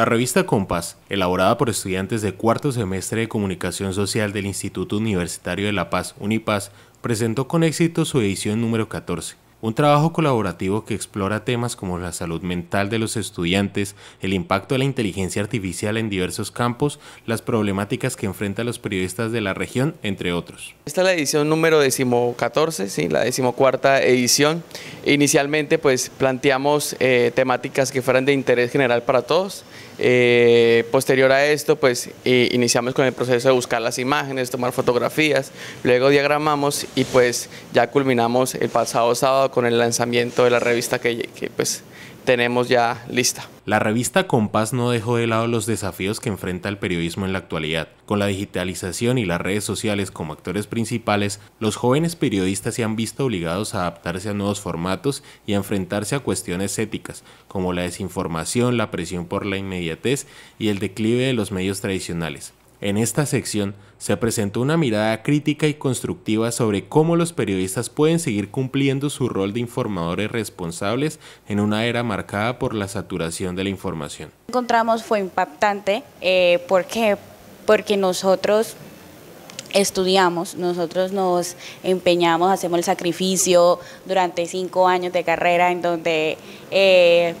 La revista Compass, elaborada por estudiantes de cuarto semestre de Comunicación Social del Instituto Universitario de La Paz, Unipaz, presentó con éxito su edición número 14. Un trabajo colaborativo que explora temas como la salud mental de los estudiantes, el impacto de la inteligencia artificial en diversos campos, las problemáticas que enfrentan los periodistas de la región, entre otros. Esta es la edición número 14, ¿sí? la decimocuarta edición. Inicialmente pues planteamos eh, temáticas que fueran de interés general para todos. Eh, posterior a esto pues iniciamos con el proceso de buscar las imágenes, tomar fotografías, luego diagramamos y pues ya culminamos el pasado sábado con el lanzamiento de la revista que, pues tenemos ya lista. La revista Compás no dejó de lado los desafíos que enfrenta el periodismo en la actualidad. Con la digitalización y las redes sociales como actores principales, los jóvenes periodistas se han visto obligados a adaptarse a nuevos formatos y a enfrentarse a cuestiones éticas, como la desinformación, la presión por la inmediatez y el declive de los medios tradicionales. En esta sección se presentó una mirada crítica y constructiva sobre cómo los periodistas pueden seguir cumpliendo su rol de informadores responsables en una era marcada por la saturación de la información. encontramos fue impactante eh, porque, porque nosotros estudiamos, nosotros nos empeñamos, hacemos el sacrificio durante cinco años de carrera en donde... Eh,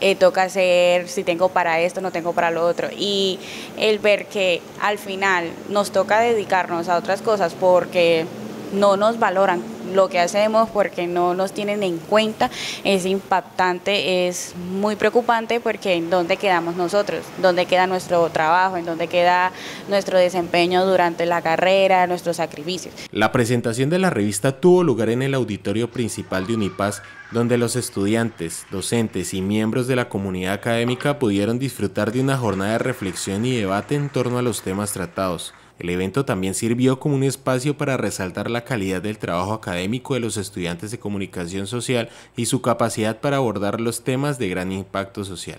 eh, toca hacer si tengo para esto, no tengo para lo otro. Y el ver que al final nos toca dedicarnos a otras cosas porque no nos valoran lo que hacemos porque no nos tienen en cuenta, es impactante, es muy preocupante porque en dónde quedamos nosotros, dónde queda nuestro trabajo, en dónde queda nuestro desempeño durante la carrera, nuestros sacrificios. La presentación de la revista tuvo lugar en el auditorio principal de Unipaz, donde los estudiantes, docentes y miembros de la comunidad académica pudieron disfrutar de una jornada de reflexión y debate en torno a los temas tratados. El evento también sirvió como un espacio para resaltar la calidad del trabajo académico de los estudiantes de comunicación social y su capacidad para abordar los temas de gran impacto social.